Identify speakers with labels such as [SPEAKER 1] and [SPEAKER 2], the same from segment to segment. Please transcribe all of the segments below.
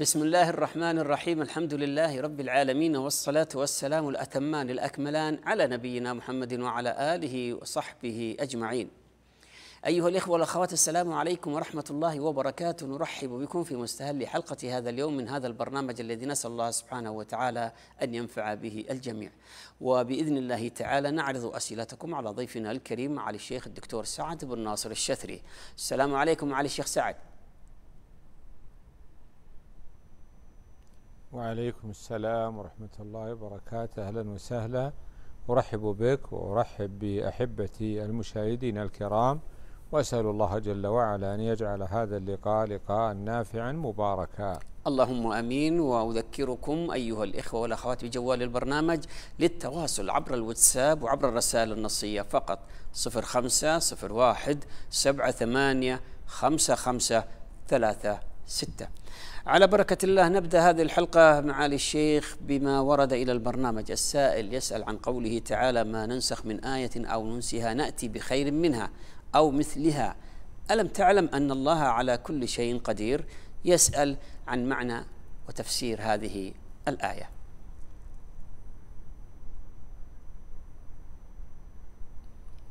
[SPEAKER 1] بسم الله الرحمن الرحيم الحمد لله رب العالمين والصلاة والسلام الأتمان الأكملان على نبينا محمد وعلى آله وصحبه أجمعين أيها الإخوة والأخوات السلام عليكم ورحمة الله وبركاته نرحب بكم في مستهل حلقة هذا اليوم من هذا البرنامج الذي نسأل الله سبحانه وتعالى أن ينفع به الجميع وبإذن الله تعالى نعرض أسئلتكم على ضيفنا الكريم علي الشيخ الدكتور سعد بن ناصر الشثري السلام عليكم علي الشيخ سعد
[SPEAKER 2] وعليكم السلام ورحمة الله وبركاته أهلا وسهلا أرحب بك وأرحب بأحبتي المشاهدين الكرام وأسأل الله جل وعلا أن يجعل هذا اللقاء لقاء نافعا مباركا
[SPEAKER 1] اللهم امين واذكركم ايها الاخوه والاخوات بجوال البرنامج للتواصل عبر الواتساب وعبر الرسائل النصيه فقط 0501 78 55 36 على بركة الله نبدأ هذه الحلقة معالي الشيخ بما ورد إلى البرنامج السائل يسأل عن قوله تعالى ما ننسخ من آية أو ننسها نأتي بخير منها أو مثلها ألم تعلم أن الله على كل شيء قدير يسأل عن معنى وتفسير هذه الآية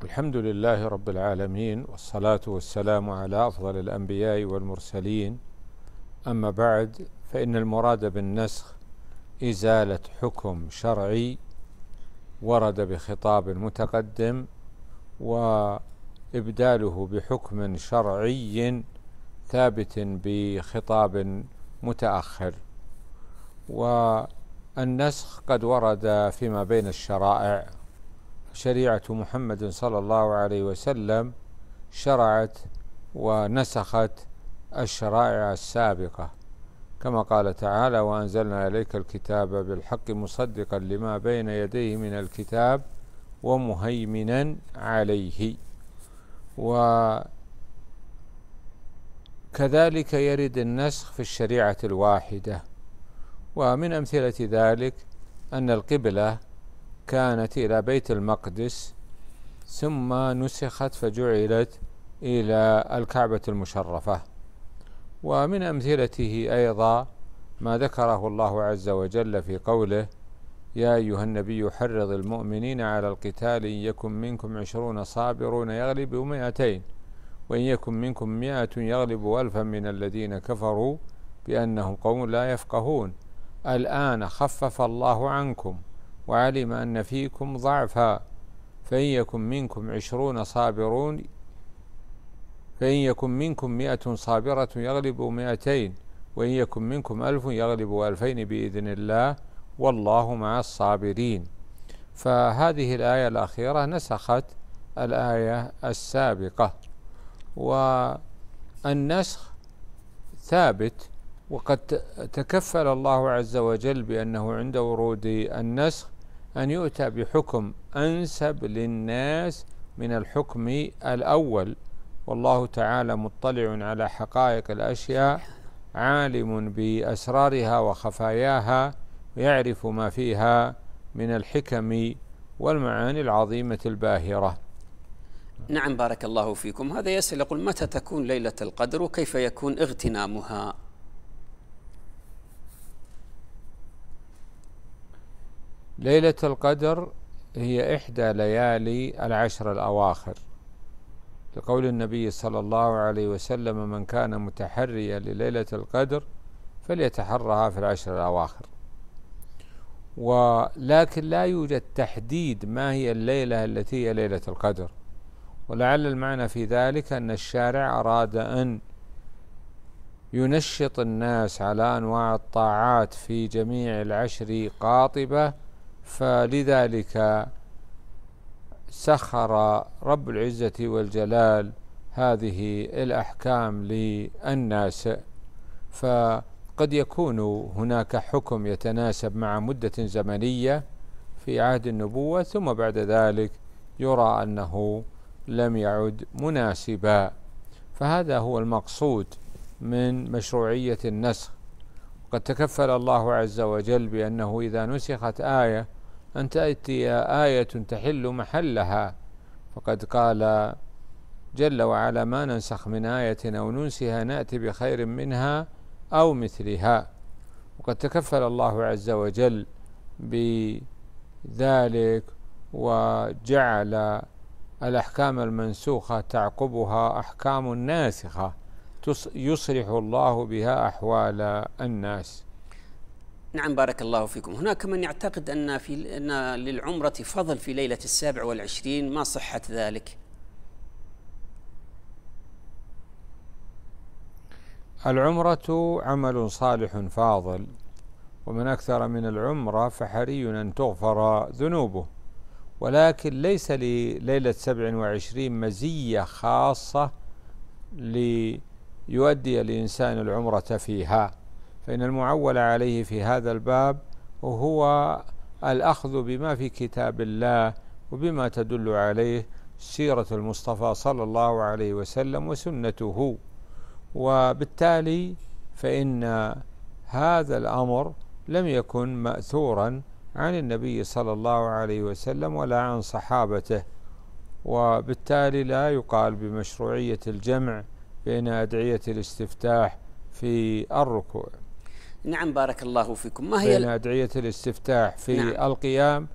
[SPEAKER 2] الحمد لله رب العالمين والصلاة والسلام على أفضل الأنبياء والمرسلين أما بعد فإن المراد بالنسخ إزالة حكم شرعي ورد بخطاب متقدم وإبداله بحكم شرعي ثابت بخطاب متأخر والنسخ قد ورد فيما بين الشرائع شريعة محمد صلى الله عليه وسلم شرعت ونسخت الشرائع السابقة كما قال تعالى وأنزلنا إليك الكتاب بالحق مصدقا لما بين يديه من الكتاب ومهيمنا عليه وكذلك يرد النسخ في الشريعة الواحدة ومن أمثلة ذلك أن القبلة كانت إلى بيت المقدس ثم نسخت فجعلت إلى الكعبة المشرفة ومن أمثلته أيضا ما ذكره الله عز وجل في قوله يا أيها النبي حرض المؤمنين على القتال إن يكن منكم عشرون صابرون يغلبوا مئتين وإن يكن منكم مئة يغلبوا ألفا من الذين كفروا بأنهم قوم لا يفقهون الآن خفف الله عنكم وعلم أن فيكم ضعفا فإن يكن منكم عشرون صابرون فإن يكن منكم مئة صابرة يغلب مئتين وإن يكن منكم ألف يغلب ألفين بإذن الله والله مع الصابرين فهذه الآية الأخيرة نسخت الآية السابقة والنسخ ثابت وقد تكفل الله عز وجل بأنه عند ورود النسخ أن يؤتى بحكم أنسب للناس من الحكم الأول والله تعالى مطلع على حقائق الأشياء عالم بأسرارها وخفاياها ويعرف ما فيها من الحكم والمعاني العظيمة الباهرة
[SPEAKER 1] نعم بارك الله فيكم هذا يسأل يقول متى تكون ليلة القدر وكيف يكون اغتنامها
[SPEAKER 2] ليلة القدر هي إحدى ليالي العشر الأواخر لقول النبي صلى الله عليه وسلم من كان متحريا لليلة القدر فليتحرها في العشر الأواخر ولكن لا يوجد تحديد ما هي الليلة التي هي ليلة القدر ولعل المعنى في ذلك أن الشارع أراد أن ينشط الناس على أنواع الطاعات في جميع العشر قاطبة فلذلك سخر رب العزة والجلال هذه الأحكام للناس فقد يكون هناك حكم يتناسب مع مدة زمنية في عهد النبوة ثم بعد ذلك يرى أنه لم يعد مناسبا فهذا هو المقصود من مشروعية النسخ وقد تكفل الله عز وجل بأنه إذا نسخت آية أن تأتي آية تحل محلها فقد قال جل وعلا ما ننسخ من آية أو ننسها نأتي بخير منها أو مثلها وقد تكفل الله عز وجل بذلك وجعل الأحكام المنسوخة تعقبها أحكام ناسخة يصلح الله بها أحوال الناس
[SPEAKER 1] نعم بارك الله فيكم هناك من يعتقد أن, في أن للعمرة فضل في ليلة السابع والعشرين ما صحة ذلك
[SPEAKER 2] العمرة عمل صالح فاضل ومن أكثر من العمرة فحري أن تغفر ذنوبه ولكن ليس لليلة سبع وعشرين مزية خاصة ليؤدي الإنسان العمرة فيها فإن المعول عليه في هذا الباب هو الأخذ بما في كتاب الله وبما تدل عليه سيرة المصطفى صلى الله عليه وسلم وسنته وبالتالي فإن هذا الأمر لم يكن مأثورا عن النبي صلى الله عليه وسلم ولا عن صحابته وبالتالي لا يقال بمشروعية الجمع بين أدعية الاستفتاح في الركوع
[SPEAKER 1] نعم بارك الله فيكم ما هي بين
[SPEAKER 2] أدعية الاستفتاح في نعم.
[SPEAKER 1] القيام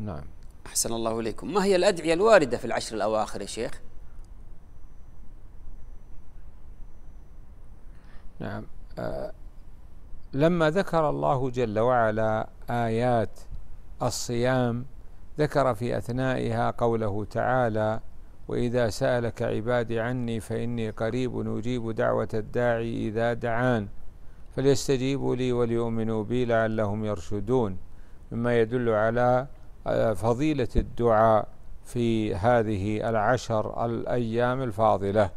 [SPEAKER 1] نعم أحسن الله إليكم ما هي الأدعية الواردة في العشر الأواخر يا شيخ
[SPEAKER 2] نعم آه لما ذكر الله جل وعلا آيات الصيام ذكر في أثنائها قوله تعالى وإذا سألك عبادي عني فإني قريب أجيب دعوة الداعي إذا دعان فليستجيبوا لي وليؤمنوا بي لعلهم يرشدون مما يدل على آه، فضيلة الدعاء في هذه العشر الأيام الفاضلة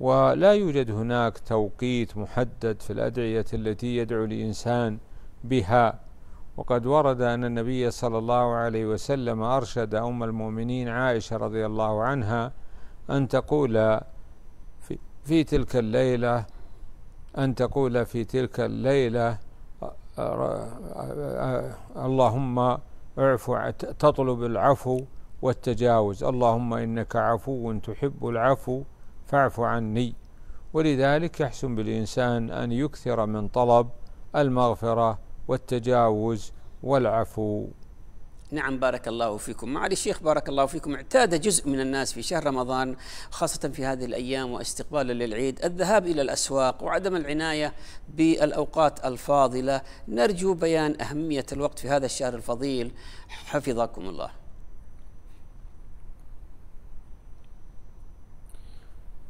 [SPEAKER 2] ولا يوجد هناك توقيت محدد في الأدعية التي يدعو الإنسان بها وقد ورد أن النبي صلى الله عليه وسلم أرشد أم المؤمنين عائشة رضي الله عنها أن تقول في, في تلك الليلة أن تقول في تلك الليلة اللهم اعفو تطلب العفو والتجاوز اللهم إنك عفو تحب العفو فاعف عني ولذلك يحسن بالإنسان أن يكثر من طلب المغفرة والتجاوز والعفو
[SPEAKER 1] نعم بارك الله فيكم معالي الشيخ بارك الله فيكم اعتاد جزء من الناس في شهر رمضان خاصة في هذه الأيام واستقبالا للعيد الذهاب إلى الأسواق وعدم العناية بالأوقات الفاضلة نرجو بيان أهمية الوقت في هذا الشهر الفضيل حفظكم الله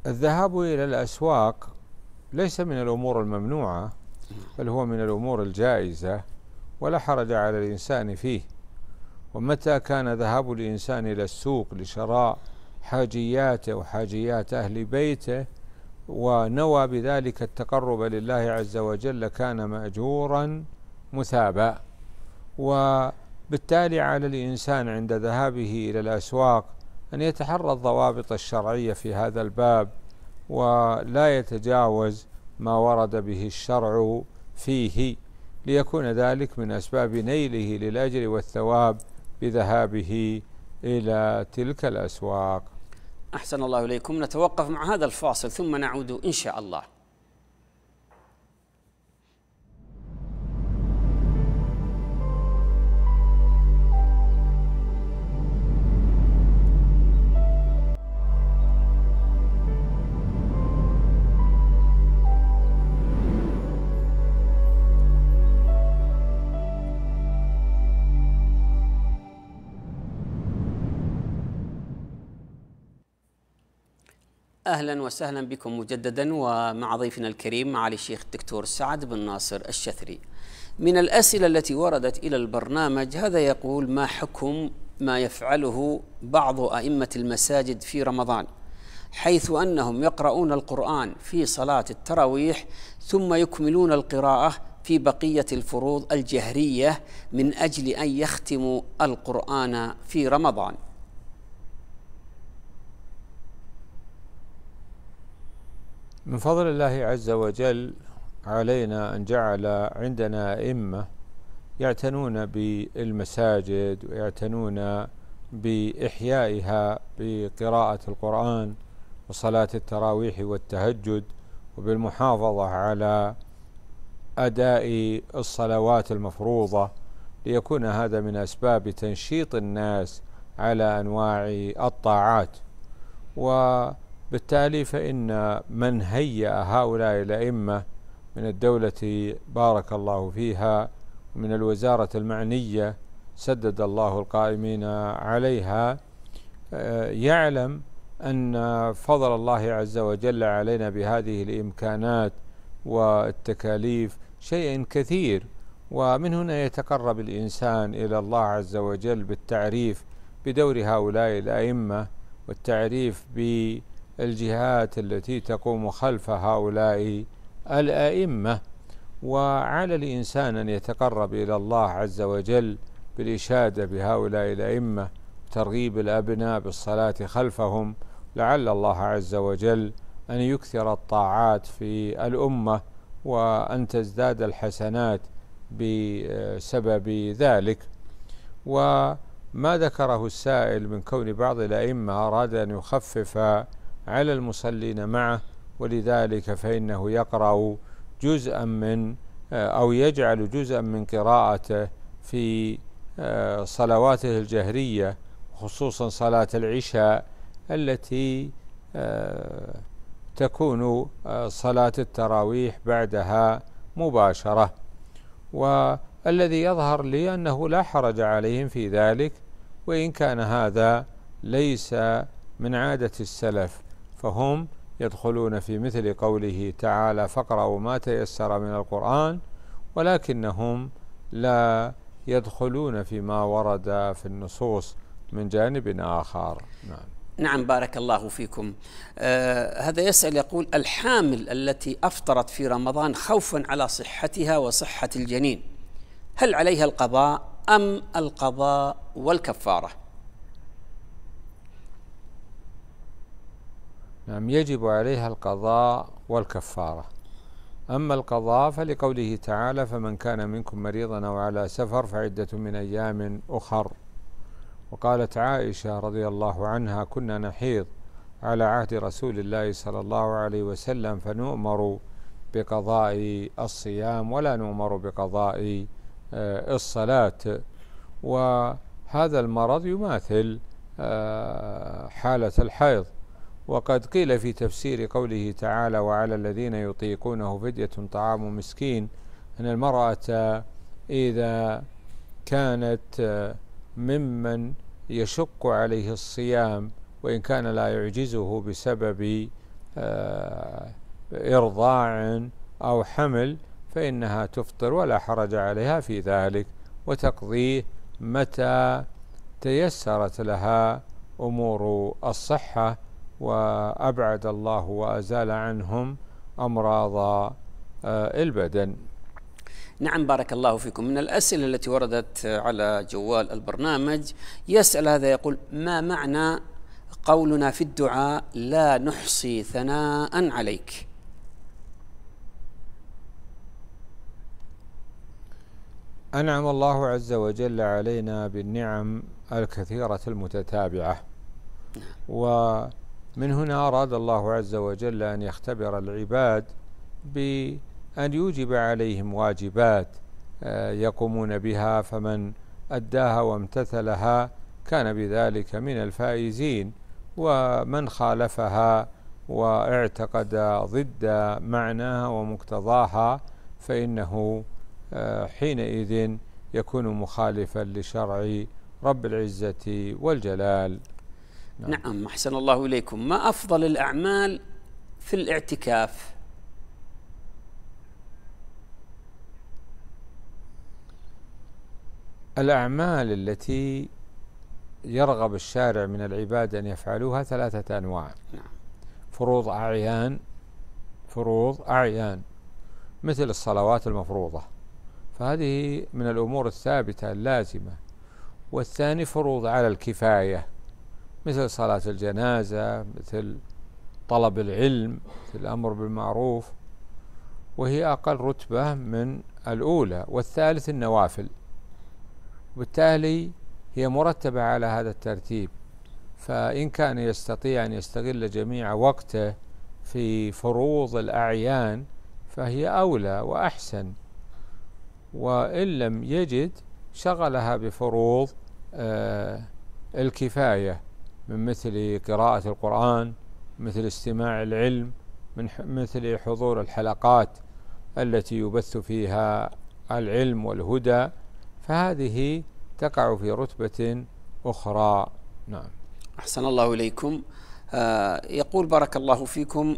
[SPEAKER 2] الذهاب إلى الأسواق ليس من الأمور الممنوعة بل هو من الأمور الجائزة ولا حرج على الإنسان فيه ومتى كان ذهاب الإنسان إلى السوق لشراء حاجياته وحاجيات أهل بيته ونوى بذلك التقرب لله عز وجل كان مأجورا مثابا وبالتالي على الإنسان عند ذهابه إلى الأسواق أن يتحرى الضوابط الشرعية في هذا الباب ولا يتجاوز ما ورد به الشرع فيه ليكون ذلك من أسباب نيله للأجر والثواب بذهابه إلى تلك الأسواق
[SPEAKER 1] أحسن الله إليكم نتوقف مع هذا الفاصل ثم نعود إن شاء الله اهلا وسهلا بكم مجددا ومع ضيفنا الكريم معالي الشيخ الدكتور سعد بن ناصر الشثري. من الاسئله التي وردت الى البرنامج هذا يقول ما حكم ما يفعله بعض ائمه المساجد في رمضان حيث انهم يقرؤون القران في صلاه التراويح ثم يكملون القراءه في بقيه الفروض الجهريه من اجل ان يختموا القران في رمضان.
[SPEAKER 2] من فضل الله عز وجل علينا أن جعل عندنا أئمة يعتنون بالمساجد ويعتنون بإحيائها بقراءة القرآن وصلاة التراويح والتهجد وبالمحافظة على أداء الصلوات المفروضة ليكون هذا من أسباب تنشيط الناس على أنواع الطاعات و بالتالي فإن من هيأ هؤلاء الأئمة من الدولة بارك الله فيها من الوزارة المعنية سدد الله القائمين عليها آه، يعلم أن فضل الله عز وجل علينا بهذه الإمكانات والتكاليف شيء كثير ومن هنا يتقرب الإنسان إلى الله عز وجل بالتعريف بدور هؤلاء الأئمة والتعريف ب الجهات التي تقوم خلف هؤلاء الائمه وعلى الانسان ان يتقرب الى الله عز وجل بالاشاده بهؤلاء الائمه ترغيب الابناء بالصلاه خلفهم لعل الله عز وجل ان يكثر الطاعات في الامه وان تزداد الحسنات بسبب ذلك وما ذكره السائل من كون بعض الائمه اراد ان يخفف على المصلين معه ولذلك فإنه يقرأ جزءا من آه، أو يجعل جزءا من قراءته في آه، صلواته الجهرية خصوصا صلاة العشاء التي آه، تكون صلاة التراويح بعدها مباشرة والذي يظهر لي أنه لا حرج عليهم في ذلك وإن كان هذا ليس من عادة السلف فهم يدخلون في مثل قوله تعالى فقرأوا ما تيسر من القرآن ولكنهم لا يدخلون فيما ورد في النصوص من جانب آخر نعم
[SPEAKER 1] نعم بارك الله فيكم آه هذا يسأل يقول الحامل التي أفطرت في رمضان خوفا على صحتها وصحة الجنين هل عليها القضاء أم القضاء والكفارة
[SPEAKER 2] نعم يجب عليها القضاء والكفارة أما القضاء فلقوله تعالى فمن كان منكم مريضا أو على سفر فعدة من أيام أخر وقالت عائشة رضي الله عنها كنا نحيض على عهد رسول الله صلى الله عليه وسلم فنؤمر بقضاء الصيام ولا نؤمر بقضاء آه، الصلاة وهذا المرض يماثل آه، حالة الحيض وقد قيل في تفسير قوله تعالى وعلى الذين يطيقونه فدية طعام مسكين أن المرأة إذا كانت ممن يشق عليه الصيام وإن كان لا يعجزه بسبب آه، إرضاع أو حمل فإنها تفطر ولا حرج عليها في ذلك وتقضيه متى تيسرت لها أمور الصحة وأبعد الله وأزال عنهم أمراض آه، البدن
[SPEAKER 1] نعم بارك الله فيكم من الأسئلة التي وردت على جوال البرنامج يسأل هذا يقول ما معنى قولنا في الدعاء لا نحصي ثناء عليك أنعم
[SPEAKER 2] الله عز وجل علينا بالنعم الكثيرة المتتابعة نعم. من هنا أراد الله عز وجل أن يختبر العباد بأن يوجب عليهم واجبات آه، يقومون بها فمن أداها وامتثلها كان بذلك من الفائزين ومن خالفها واعتقد ضد معناها ومقتضاها فإنه آه، حينئذ يكون مخالفا لشرع رب العزة والجلال
[SPEAKER 1] نعم, نعم أحسن الله إليكم ما أفضل الأعمال في الاعتكاف
[SPEAKER 2] الأعمال التي يرغب الشارع من العباد أن يفعلوها ثلاثة أنواع نعم. فروض أعيان فروض أعيان مثل الصلوات المفروضة فهذه من الأمور الثابتة اللازمة والثاني فروض على الكفاية مثل صلاة الجنازة مثل طلب العلم مثل الأمر بالمعروف وهي أقل رتبة من الأولى والثالث النوافل وبالتالي هي مرتبة على هذا الترتيب فإن كان يستطيع أن يستغل جميع وقته في فروض الأعيان فهي أولى وأحسن وإن لم يجد شغلها بفروض آه، الكفاية من مثل قراءة القرآن مثل استماع العلم من مثل حضور الحلقات التي يبث فيها العلم والهدى فهذه تقع في رتبة أخرى نعم
[SPEAKER 1] أحسن الله إليكم آه يقول بارك الله فيكم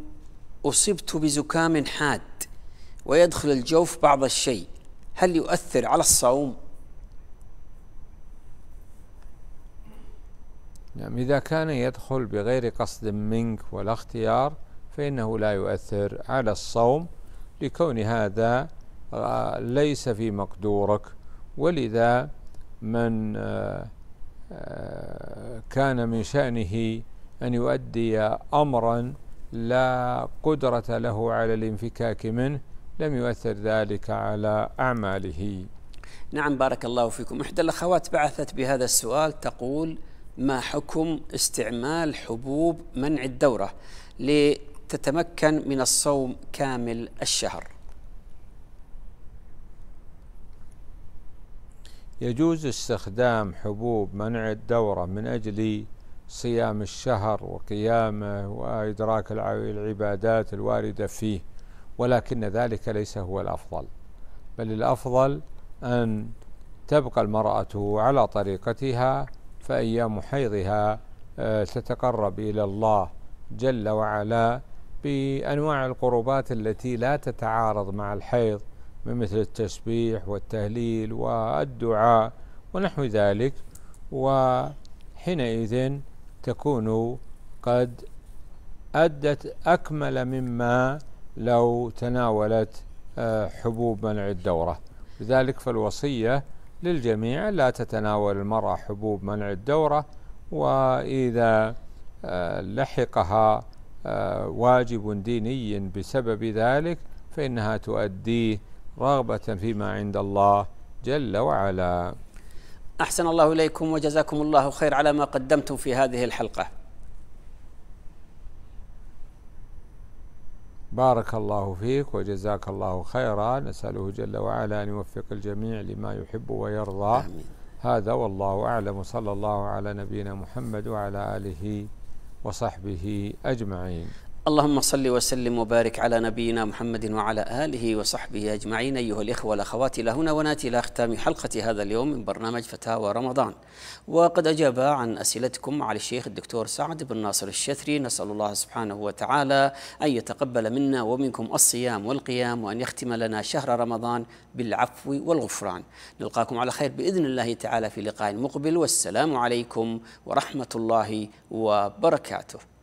[SPEAKER 1] أصبت بزكام حاد ويدخل الجوف بعض الشيء هل يؤثر على الصوم نعم إذا كان
[SPEAKER 2] يدخل بغير قصد منك ولا اختيار فإنه لا يؤثر على الصوم لكون هذا ليس في مقدورك ولذا من آه، آه، كان من شأنه أن يؤدي أمرا لا قدرة له على الانفكاك منه لم يؤثر ذلك على أعماله
[SPEAKER 1] نعم بارك الله فيكم إحدى الأخوات بعثت بهذا السؤال تقول ما حكم استعمال حبوب منع الدورة لتتمكن من الصوم كامل الشهر
[SPEAKER 2] يجوز استخدام حبوب منع الدورة من أجل صيام الشهر وقيامه وإدراك العبادات الواردة فيه ولكن ذلك ليس هو الأفضل بل الأفضل أن تبقى المرأة على طريقتها فأيام حيضها آه، تتقرب إلى الله جل وعلا بأنواع القربات التي لا تتعارض مع الحيض من مثل التسبيح والتهليل والدعاء ونحو ذلك وحينئذ تكون قد أدت أكمل مما لو تناولت آه، حبوب منع الدورة لذلك فالوصية للجميع لا تتناول المرأة حبوب منع الدورة وإذا آه، لحقها آه، واجب ديني بسبب ذلك فإنها تؤديه رغبة فيما عند الله جل وعلا
[SPEAKER 1] أحسن الله إليكم وجزاكم الله خير على ما قدمتم في هذه الحلقة
[SPEAKER 2] بارك الله فيك وجزاك الله خيرا نسأله جل وعلا أن يوفق الجميع لما يحب ويرضى آمين. هذا والله أعلم صلى الله على نبينا محمد وعلى آله وصحبه أجمعين
[SPEAKER 1] اللهم صل وسلم وبارك على نبينا محمد وعلى اله وصحبه اجمعين ايها الاخوه والاخوات الى هنا وناتي الى ختام حلقه هذا اليوم من برنامج فتاوى رمضان وقد اجاب عن اسئلتكم على الشيخ الدكتور سعد بن ناصر الشثري نسال الله سبحانه وتعالى ان يتقبل منا ومنكم الصيام والقيام وان يختم لنا شهر رمضان بالعفو والغفران نلقاكم على خير باذن الله تعالى في لقاء مقبل والسلام عليكم ورحمه الله وبركاته